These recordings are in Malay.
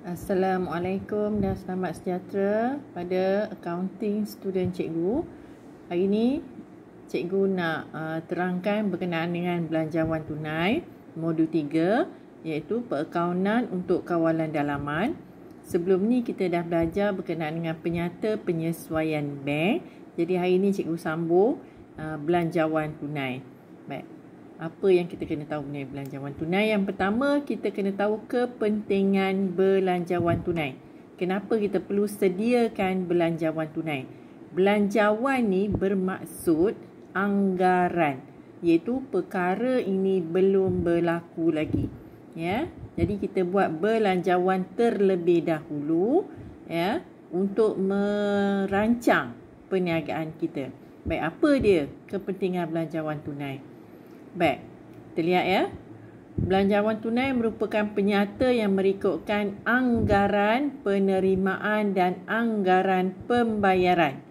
Assalamualaikum dan selamat sejahtera pada accounting student cikgu. Hari ini cikgu nak uh, terangkan berkenaan dengan belanjawan tunai modul 3 iaitu perakaunan untuk kawalan dalaman. Sebelum ni kita dah belajar berkenaan dengan penyata penyesuaian bank. Jadi hari ini cikgu sambung uh, belanjawan tunai. Baik apa yang kita kena tahu mengenai belanjawan tunai? Yang pertama, kita kena tahu kepentingan belanjawan tunai. Kenapa kita perlu sediakan belanjawan tunai? Belanjawan ni bermaksud anggaran, iaitu perkara ini belum berlaku lagi. Ya. Jadi kita buat belanjawan terlebih dahulu ya untuk merancang perniagaan kita. Baik apa dia kepentingan belanjawan tunai? Baik. Kita lihat ya. Belanjawan tunai merupakan penyata yang merekodkan anggaran penerimaan dan anggaran pembayaran.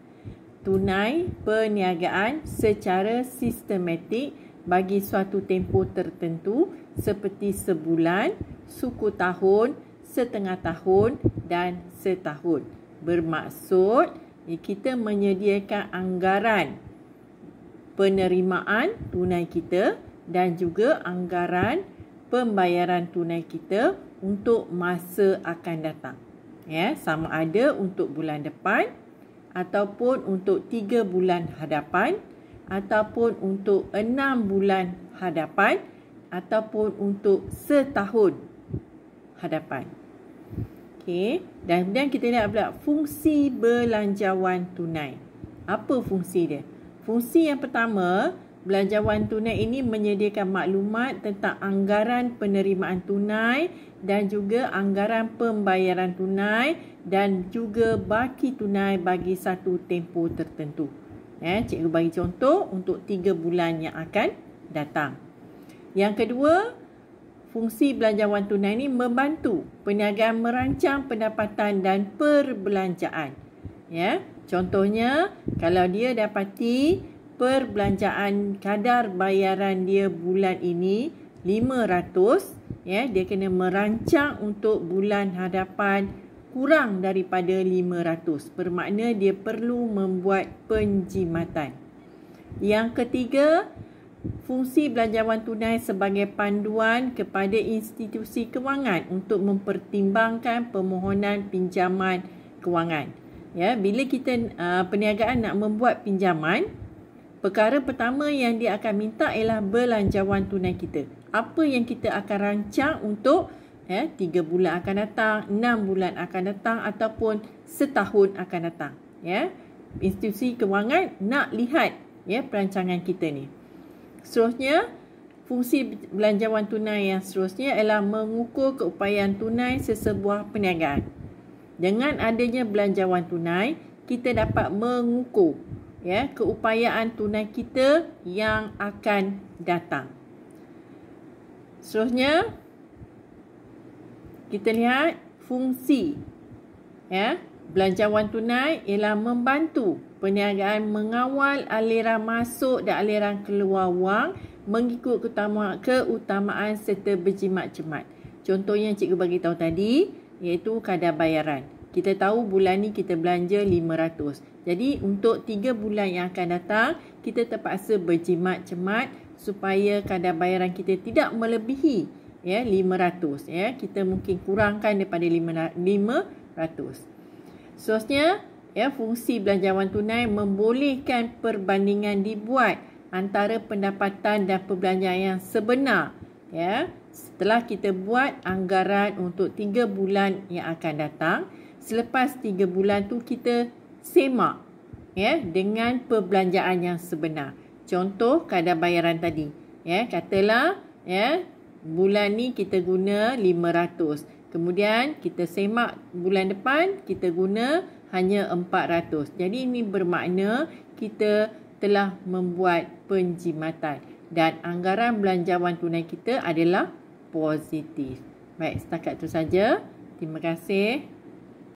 Tunai perniagaan secara sistematik bagi suatu tempoh tertentu seperti sebulan, suku tahun, setengah tahun dan setahun. Bermaksud kita menyediakan anggaran penerimaan tunai kita dan juga anggaran pembayaran tunai kita untuk masa akan datang. Ya, sama ada untuk bulan depan ataupun untuk 3 bulan hadapan ataupun untuk 6 bulan hadapan ataupun untuk setahun hadapan. Okey, dan kemudian kita lihat pula fungsi belanjawan tunai. Apa fungsi dia? Fungsi yang pertama, belanjawan tunai ini menyediakan maklumat tentang anggaran penerimaan tunai dan juga anggaran pembayaran tunai dan juga baki tunai bagi satu tempoh tertentu. Ya, cikgu bagi contoh untuk 3 bulan yang akan datang. Yang kedua, fungsi belanjawan tunai ini membantu peniaga merancang pendapatan dan perbelanjaan. Ya, contohnya, kalau dia dapati perbelanjaan kadar bayaran dia bulan ini 500 ya dia kena merancang untuk bulan hadapan kurang daripada 500 bermakna dia perlu membuat penjimatan yang ketiga fungsi belanjawan tunai sebagai panduan kepada institusi kewangan untuk mempertimbangkan permohonan pinjaman kewangan ya bila kita uh, perniagaan nak membuat pinjaman perkara pertama yang dia akan minta ialah belanjawan tunai kita apa yang kita akan rancang untuk ya 3 bulan akan datang enam bulan akan datang ataupun setahun akan datang ya institusi kewangan nak lihat ya perancangan kita ni seterusnya fungsi belanjawan tunai yang seterusnya ialah mengukur keupayaan tunai sesebuah perniagaan dengan adanya belanjawan tunai, kita dapat mengukur ya keupayaan tunai kita yang akan datang. Seterusnya kita lihat fungsi ya belanjawan tunai ialah membantu perniagaan mengawal aliran masuk dan aliran keluar wang mengikut keutamaan, keutamaan serta berjimat cermat. Contohnya cikgu bagi tahu tadi, iaitu kadar bayaran. Kita tahu bulan ni kita belanja RM500. Jadi untuk 3 bulan yang akan datang, kita terpaksa berjimat cemat supaya kadar bayaran kita tidak melebihi ya 500 ya. Kita mungkin kurangkan daripada 500. Seterusnya, ya fungsi belanjawan tunai membolehkan perbandingan dibuat antara pendapatan dan perbelanjaan yang sebenar ya. Setelah kita buat anggaran untuk 3 bulan yang akan datang, selepas 3 bulan tu kita semak ya dengan perbelanjaan yang sebenar. Contoh kadar bayaran tadi. Ya, katalah ya bulan ni kita guna 500. Kemudian kita semak bulan depan kita guna hanya 400. Jadi ini bermakna kita telah membuat penjimatan dan anggaran belanjawan tunai kita adalah positif. Baik, setakat tu saja. Terima kasih.